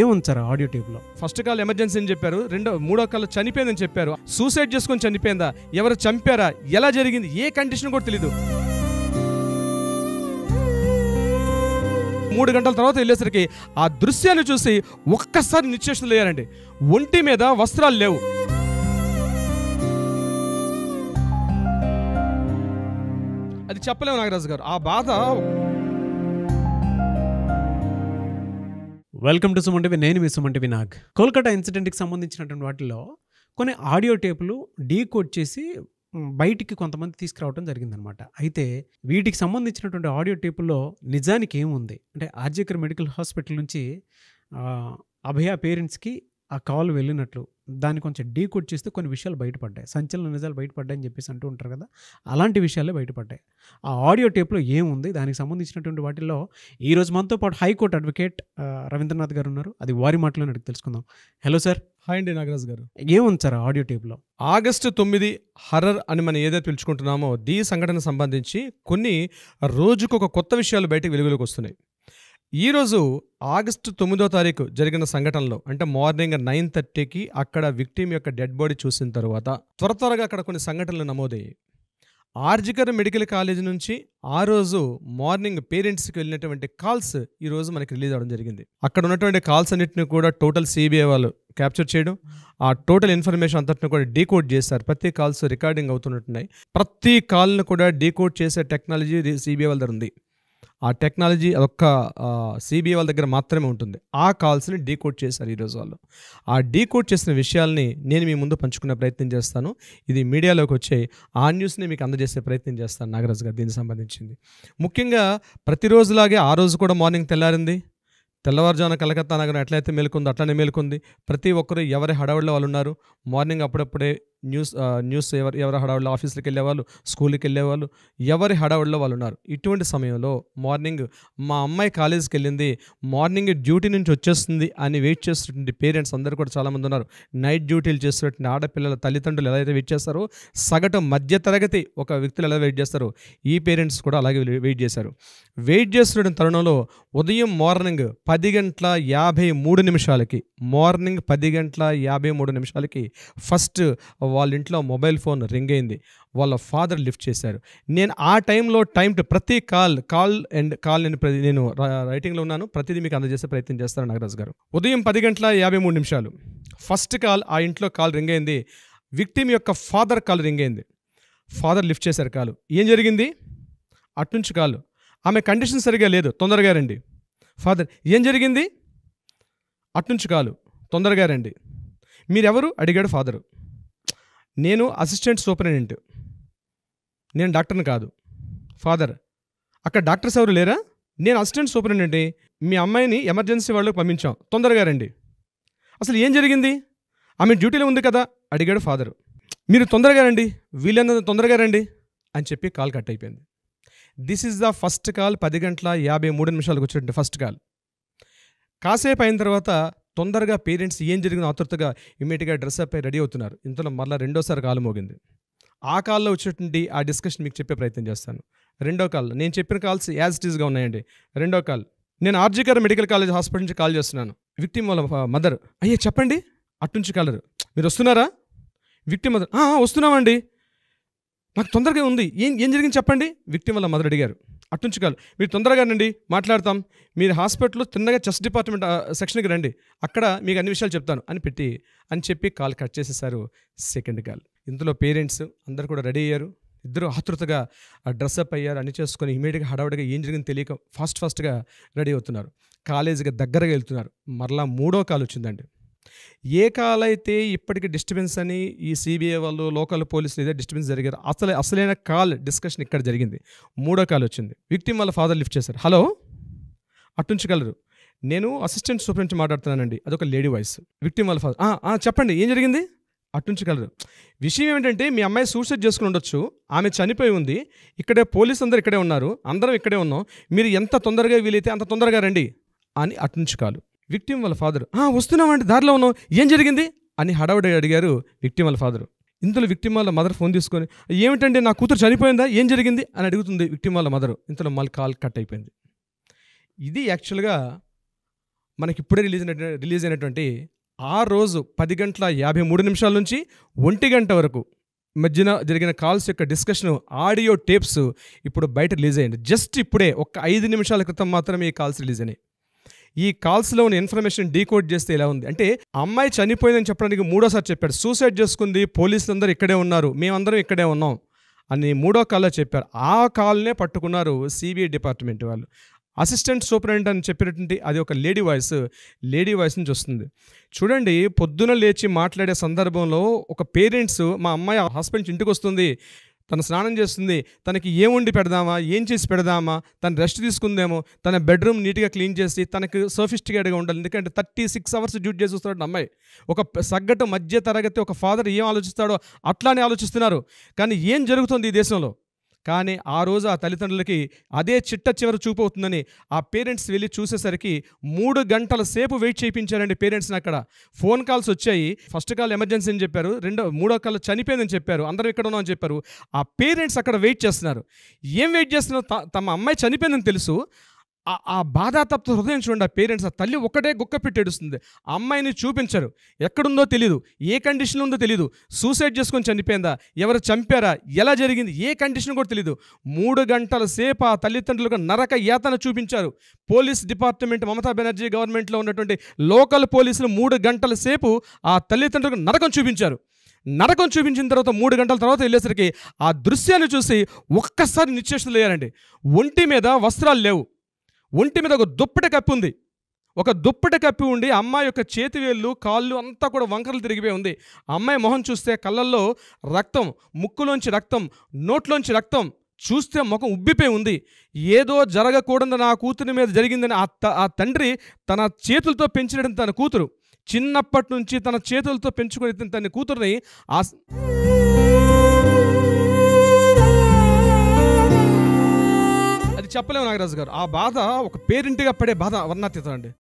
ఏముంచారు audio ట్యూబ్లో first call emergency అని చెప్పారు రెండో మూడో కాల్ చనిపోయిందని చెప్పారు సూసైడ్ చేసుకొని చనిపోయిందా ఎవరు చంపారా ఎలా జరిగింది ఏ కండిషన్ కూడా తెలీదు మూడు గంటల తర్వాత వెళ్ళేసరికి ఆ దృశ్యాన్ని చూసి ఒక్కసారి నిశ్చేషణలు లేయారండి ఒంటి మీద వస్త్రాలు లేవు అది చెప్పలేము నాగరాజు గారు ఆ బాధ వెల్కమ్ టు సుమంటివి నేను మీ సుమంటి నాగ్ కోల్కతా ఇన్సిడెంట్కి సంబంధించినటువంటి వాటిలో కొన్ని ఆడియో టేపులు డీకోడ్ చేసి బయటికి కొంతమంది తీసుకురావడం జరిగిందనమాట అయితే వీటికి సంబంధించినటువంటి ఆడియో టేపుల్లో నిజానికి ఏముంది అంటే ఆర్జేకర్ మెడికల్ హాస్పిటల్ నుంచి అభయ పేరెంట్స్కి ఆ కాల్ వెళ్ళినట్లు దాన్ని కొంచెం డీకోడ్ చేస్తే కొన్ని విషయాలు బయటపడ్డాయి సంచలన నిజాలు బయటపడ్డాయి అని చెప్పేసి అంటూ ఉంటారు కదా అలాంటి విషయాలే బయటపడ్డాయి ఆ ఆడియో టేప్లో ఏముంది దానికి సంబంధించినటువంటి వాటిల్లో ఈరోజు మనతో పాటు హైకోర్టు అడ్వకేట్ రవీంద్రనాథ్ గారు ఉన్నారు అది వారి మాటలో అడిగి తెలుసుకుందాం హలో సార్ హాయ్ అండి నాగరాజ్ గారు ఏముంది సార్ ఆడియో టేప్లో ఆగస్టు తొమ్మిది హర్రర్ అని మనం ఏదైతే పిలుచుకుంటున్నామో దీ సంఘటన సంబంధించి కొన్ని రోజుకు ఒక కొత్త విషయాలు బయటకు వెలుగులోకి వస్తున్నాయి ఈరోజు ఆగస్టు తొమ్మిదో తారీఖు జరిగిన సంఘటనలో అంటే మార్నింగ్ నైన్ థర్టీకి అక్కడ విక్టీమ్ యొక్క డెడ్ బాడీ చూసిన తర్వాత త్వర త్వరగా అక్కడ కొన్ని సంఘటనలు నమోదయ్యాయి ఆర్జికర్ మెడికల్ కాలేజ్ నుంచి ఆ రోజు మార్నింగ్ పేరెంట్స్కి వెళ్ళినటువంటి కాల్స్ ఈ రోజు మనకి రిలీజ్ అవ్వడం జరిగింది అక్కడ ఉన్నటువంటి కాల్స్ అన్నింటిని కూడా టోటల్ సిబిఐ వాళ్ళు క్యాప్చర్ చేయడం ఆ టోటల్ ఇన్ఫర్మేషన్ అంతటిని కూడా డీకోడ్ చేశారు ప్రతి కాల్స్ రికార్డింగ్ అవుతున్నట్టున్నాయి ప్రతి కాల్ను కూడా డీకోడ్ చేసే టెక్నాలజీ సిబిఐ వాళ్ళ ఉంది ఆ టెక్నాలజీ అదొక్క సిబిఐ వాళ్ళ దగ్గర మాత్రమే ఉంటుంది ఆ కాల్స్ని డీకోడ్ చేశారు ఈరోజు వాళ్ళు ఆ డీకోడ్ చేసిన విషయాల్ని నేను మీ ముందు పంచుకునే ప్రయత్నం చేస్తాను ఇది మీడియాలోకి వచ్చే ఆ న్యూస్ని మీకు అందజేసే ప్రయత్నం చేస్తాను నాగరాజు గారు దీనికి సంబంధించింది ముఖ్యంగా ప్రతిరోజులాగే ఆ రోజు కూడా మార్నింగ్ తెల్లారింది తెల్లవారుజామున కలకత్తా నగరం ఎట్లయితే మేలుకుందో అట్లనే మేలుకుంది ప్రతి ఒక్కరు ఎవరి హడావుడిలో వాళ్ళు ఉన్నారు మార్నింగ్ అప్పుడప్పుడే న్యూస్ న్యూస్ ఎవరు ఎవరి హడావుడిలో ఆఫీసులకు వెళ్ళేవాళ్ళు స్కూల్కి వెళ్ళేవాళ్ళు ఎవరి హడావుడిలో వాళ్ళు ఉన్నారు ఇటువంటి సమయంలో మార్నింగ్ మా అమ్మాయి కాలేజీకి వెళ్ళింది మార్నింగ్ డ్యూటీ నుంచి వచ్చేస్తుంది అని వెయిట్ చేస్తున్నటువంటి పేరెంట్స్ అందరూ కూడా చాలామంది ఉన్నారు నైట్ డ్యూటీలు చేస్తున్నటువంటి ఆడపిల్లల తల్లిదండ్రులు ఎలా అయితే వెయిట్ చేస్తారో సగటు మధ్యతరగతి ఒక వ్యక్తులు ఎలా వెయిట్ చేస్తారో ఈ పేరెంట్స్ కూడా అలాగే వెయిట్ చేశారు వెయిట్ చేస్తున్న తరుణంలో ఉదయం మార్నింగ్ పది గంటల యాభై మూడు నిమిషాలకి మార్నింగ్ పది గంటల యాభై మూడు నిమిషాలకి ఫస్ట్ వాళ్ళ ఇంట్లో మొబైల్ ఫోన్ రింగ్ అయింది వాళ్ళ ఫాదర్ లిఫ్ట్ చేశారు నేను ఆ టైంలో టైం టు ప్రతి కాల్ కాల్ అండ్ కాల్ నేను నేను రైటింగ్లో ఉన్నాను ప్రతిదీ మీకు అందజేసే ప్రయత్నం చేస్తాను నాగరాజు గారు ఉదయం పది గంటల యాభై మూడు నిమిషాలు ఫస్ట్ కాల్ ఆ ఇంట్లో కాల్ రింగ్ అయింది విక్టిమ్ యొక్క ఫాదర్ కాల్ రింగ్ అయింది ఫాదర్ లిఫ్ట్ చేశారు కాలు ఏం జరిగింది అట్నుంచి కాలు ఆమె కండిషన్ సరిగా లేదు తొందరగా రండి ఫాదర్ ఏం జరిగింది అట్నుంచి కాలు తొందరగా రండి మీరెవరు అడిగాడు ఫాదరు నేను అసిస్టెంట్ సూపరింటెండెంట్ నేను డాక్టర్ని కాదు ఫాదర్ అక్కడ డాక్టర్స్ ఎవరు లేరా నేను అసిస్టెంట్ సూపరింటెండెంట్ మీ అమ్మాయిని ఎమర్జెన్సీ వాళ్ళకి పంపించాం తొందరగా రండి అసలు ఏం జరిగింది ఆమె డ్యూటీలో ఉంది కదా అడిగాడు ఫాదరు మీరు తొందరగా రండి వీలైనంత తొందరగా రండి అని చెప్పి కాల్ కట్ అయిపోయింది this is the first call పది గంటల యాభై మూడు నిమిషాలకు వచ్చేటువంటి ఫస్ట్ కాల్ కాసేపు అయిన తర్వాత తొందరగా పేరెంట్స్ ఏం జరిగిందో ఆతృతగా ఇమీడియట్గా డ్రెస్ అప్ రెడీ అవుతున్నారు ఇంతలో మరలా రెండోసారి కాలు మోగింది ఆ కాల్లో వచ్చేటువంటి ఆ డిస్కషన్ మీకు చెప్పే ప్రయత్నం చేస్తాను రెండో కాల్ నేను చెప్పిన కాల్స్ యాజ్ ఇట్ ఈస్గా ఉన్నాయండి రెండో కాల్ నేను ఆర్జీకర్ మెడికల్ కాలేజ్ హాస్పిటల్ నుంచి కాల్ చేస్తున్నాను విక్టిమ్ వాళ్ళ మదర్ అయ్యే చెప్పండి నుంచి కలరు మీరు వస్తున్నారా విక్టిమ్ మదర్ వస్తున్నామండి నాకు తొందరగా ఉంది ఏం ఏం జరిగింది చెప్పండి విక్టిమ్ వల్ల మదర్ అడిగారు నుంచి కాదు మీరు తొందరగా రండి మాట్లాడతాం మీరు హాస్పిటల్లో తిన్నగా చెస్ట్ డిపార్ట్మెంట్ సెక్షన్కి రండి అక్కడ మీకు అన్ని విషయాలు చెప్తాను అని పెట్టి అని చెప్పి కాల్ కట్ చేసేసారు సెకండ్ కాల్ ఇందులో పేరెంట్స్ అందరు కూడా రెడీ అయ్యారు ఇద్దరు ఆతృతగా డ్రెస్అప్ అయ్యారు అన్ని చేసుకొని ఇమీడియట్గా హడావుడిగా ఏం జరిగింది తెలియక ఫాస్ట్ ఫాస్ట్గా రెడీ అవుతున్నారు కాలేజీకి దగ్గరగా వెళ్తున్నారు మరలా మూడో కాల్ వచ్చిందండి ఏ కాలైతే ఇప్పటికీ డిస్టర్బెన్స్ అని ఈ సిబిఐ వాళ్ళు లోకల్ పోలీసులు ఏదో డిస్టర్బెన్స్ జరిగారు అసలు అసలైన కాల్ డిస్కషన్ ఇక్కడ జరిగింది మూడో కాల్ వచ్చింది విక్టిమ్ వాళ్ళ ఫాదర్ లిఫ్ట్ చేశారు హలో అట్టుంచగలరు నేను అసిస్టెంట్ సూపరింటెండెంట్ మాట్లాడుతున్నానండి అదొక లేడీ వాయిస్ విక్టిమ్ వాళ్ళ ఫాదర్ చెప్పండి ఏం జరిగింది అట్టుంచగలరు విషయం ఏమిటంటే మీ అమ్మాయి సూసైడ్ చేసుకుని ఉండొచ్చు ఆమె చనిపోయి ఉంది ఇక్కడే పోలీసు అందరు ఇక్కడే ఉన్నారు అందరం ఇక్కడే ఉన్నాం మీరు ఎంత తొందరగా వీలైతే అంత తొందరగా రండి అని అట్టుంచుకాలు విక్టిమ్ వాళ్ళ ఫాదర్ వస్తున్నామంటే దారిలో ఉన్నాం ఏం జరిగింది అని హడావుడి అడిగారు విక్టిమ్ వాళ్ళ ఫాదర్ ఇంతలో విక్టిమ్ వాళ్ళ మదర్ ఫోన్ తీసుకొని ఏమిటంటే నా కూతురు చనిపోయిందా ఏం జరిగింది అని అడుగుతుంది విక్టిమ్ వాళ్ళ మదర్ ఇంతలో మళ్ళీ కాల్ కట్ అయిపోయింది ఇది యాక్చువల్గా మనకి ఇప్పుడే రిలీజ్ అయిన రిలీజ్ అయినటువంటి ఆ రోజు పది గంటల యాభై మూడు నిమిషాల నుంచి ఒంటి గంట వరకు మధ్యన జరిగిన కాల్స్ యొక్క డిస్కషన్ ఆడియో టేప్స్ ఇప్పుడు బయట రిలీజ్ అయ్యింది జస్ట్ ఇప్పుడే ఒక ఐదు నిమిషాల క్రితం మాత్రమే ఈ కాల్స్ రిలీజ్ అయినాయి ఈ కాల్స్లో ఉన్న ఇన్ఫర్మేషన్ డీకోడ్ చేస్తే ఇలా ఉంది అంటే అమ్మాయి చనిపోయిందని చెప్పడానికి మూడోసారి చెప్పాడు సూసైడ్ చేసుకుంది పోలీసులు అందరూ ఇక్కడే ఉన్నారు మేమందరం ఇక్కడే ఉన్నాం అని మూడో కాల్లో చెప్పారు ఆ కాల్నే పట్టుకున్నారు సిబిఐ డిపార్ట్మెంట్ వాళ్ళు అసిస్టెంట్ సూపరింటెండెంట్ అని చెప్పినటువంటి అది ఒక లేడీ వాయిస్ లేడీ వాయిస్ నుంచి వస్తుంది చూడండి పొద్దున లేచి మాట్లాడే సందర్భంలో ఒక పేరెంట్స్ మా అమ్మాయి హస్బెండ్ ఇంటికి వస్తుంది తను స్నానం చేస్తుంది తనకి ఏం పెడదామా ఏం చేసి పెడదామా తను రెస్ట్ తీసుకుందేమో తన బెడ్రూమ్ నీట్గా క్లీన్ చేసి తనకు సోఫిస్టికేట్గా ఉండాలి ఎందుకంటే థర్టీ సిక్స్ అవర్స్ డ్యూట్ చేసి వస్తున్నాడు అమ్మాయి ఒక సగ్గటు మధ్య తరగతి ఒక ఫాదర్ ఏం ఆలోచిస్తాడో అట్లానే ఆలోచిస్తున్నారు కానీ ఏం జరుగుతుంది ఈ దేశంలో కానీ ఆ రోజు ఆ తల్లిదండ్రులకి అదే చిట్ట చివరి చూపు అవుతుందని ఆ పేరెంట్స్ వెళ్ళి చూసేసరికి మూడు గంటల సేపు వెయిట్ చేయించారండి పేరెంట్స్ని అక్కడ ఫోన్ కాల్స్ వచ్చాయి ఫస్ట్ కాల్ ఎమర్జెన్సీ అని చెప్పారు రెండో మూడో కాల్ చనిపోయిందని చెప్పారు అందరూ ఇక్కడ ఉన్నామని చెప్పారు ఆ పేరెంట్స్ అక్కడ వెయిట్ చేస్తున్నారు ఏం వెయిట్ చేస్తున్నారు తమ అమ్మాయి చనిపోయిందని తెలుసు ఆ బాధాతప్త హృదయం చూడండి ఆ పేరెంట్స్ ఆ తల్లి ఒక్కటే గుక్క పెట్టేడుస్తుంది ఆ అమ్మాయిని చూపించరు ఎక్కడుందో తెలియదు ఏ కండిషన్లో ఉందో తెలియదు సూసైడ్ చేసుకొని చనిపోయిందా ఎవరు చంపారా ఎలా జరిగింది ఏ కండిషన్ కూడా తెలియదు మూడు గంటల సేపు ఆ తల్లిదండ్రులకు నరక యాతన చూపించారు పోలీస్ డిపార్ట్మెంట్ మమతా బెనర్జీ గవర్నమెంట్లో ఉన్నటువంటి లోకల్ పోలీసులు మూడు గంటల సేపు ఆ తల్లిదండ్రులకు నరకం చూపించారు నరకం చూపించిన తర్వాత మూడు గంటల తర్వాత వెళ్ళేసరికి ఆ దృశ్యాన్ని చూసి ఒక్కసారి నిశ్చేషులు లేరండి ఒంటి మీద వస్త్రాలు లేవు ఒంటి మీద ఒక దుప్పటి కప్పి ఉంది ఒక దుప్పటి కప్పి ఉండి అమ్మాయి యొక్క చేతి వేళ్ళు కాళ్ళు అంతా కూడా వంకరలు తిరిగిపోయి ఉంది అమ్మాయి మొహం చూస్తే కళ్ళల్లో రక్తం ముక్కులోంచి రక్తం నోట్లోంచి రక్తం చూస్తే ముఖం ఉబ్బిపోయి ఉంది ఏదో జరగకూడదు నా కూతురి మీద జరిగిందని ఆ ఆ తండ్రి తన చేతులతో పెంచినటువంటి తన కూతురు చిన్నప్పటి నుంచి తన చేతులతో పెంచుకుని తన కూతురిని ఆ చెప్పలేము నాగరాజు గారు ఆ బాధ ఒక పేరెంట్గా పడే బాధ వర్ణాతీతం అండి